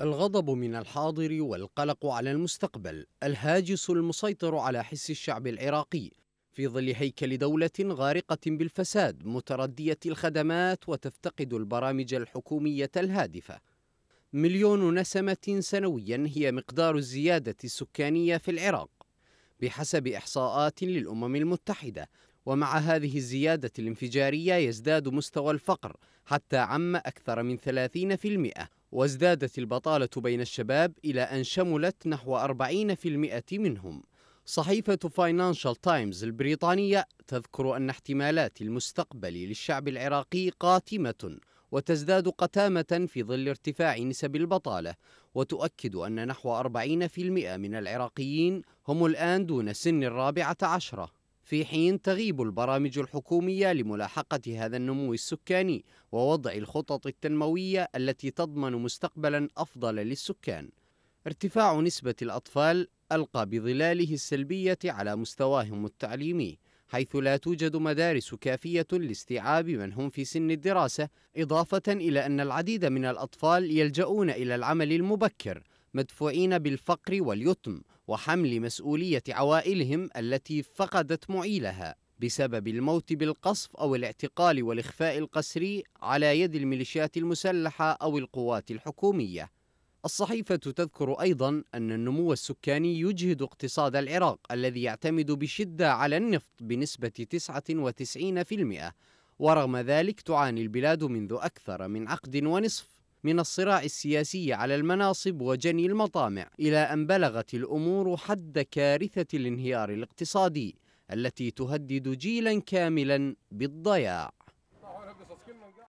الغضب من الحاضر والقلق على المستقبل الهاجس المسيطر على حس الشعب العراقي في ظل هيكل دولة غارقة بالفساد متردية الخدمات وتفتقد البرامج الحكومية الهادفة مليون نسمة سنويا هي مقدار الزيادة السكانية في العراق بحسب إحصاءات للأمم المتحدة ومع هذه الزيادة الانفجارية يزداد مستوى الفقر حتى عم أكثر من 30% وازدادت البطالة بين الشباب إلى أن شملت نحو 40% منهم صحيفة فاينانشال تايمز البريطانية تذكر أن احتمالات المستقبل للشعب العراقي قاتمة وتزداد قتامة في ظل ارتفاع نسب البطالة وتؤكد أن نحو 40% من العراقيين هم الآن دون سن الرابعة عشرة في حين تغيب البرامج الحكومية لملاحقة هذا النمو السكاني ووضع الخطط التنموية التي تضمن مستقبلا أفضل للسكان. ارتفاع نسبة الأطفال ألقى بظلاله السلبية على مستواهم التعليمي حيث لا توجد مدارس كافية لاستيعاب من هم في سن الدراسة إضافة إلى أن العديد من الأطفال يلجؤون إلى العمل المبكر مدفوعين بالفقر واليتم وحمل مسؤولية عوائلهم التي فقدت معيلها بسبب الموت بالقصف أو الاعتقال والإخفاء القسري على يد الميليشيات المسلحة أو القوات الحكومية الصحيفة تذكر أيضا أن النمو السكاني يجهد اقتصاد العراق الذي يعتمد بشدة على النفط بنسبة 99% ورغم ذلك تعاني البلاد منذ أكثر من عقد ونصف من الصراع السياسي على المناصب وجني المطامع إلى أن بلغت الأمور حد كارثة الانهيار الاقتصادي التي تهدد جيلا كاملا بالضياع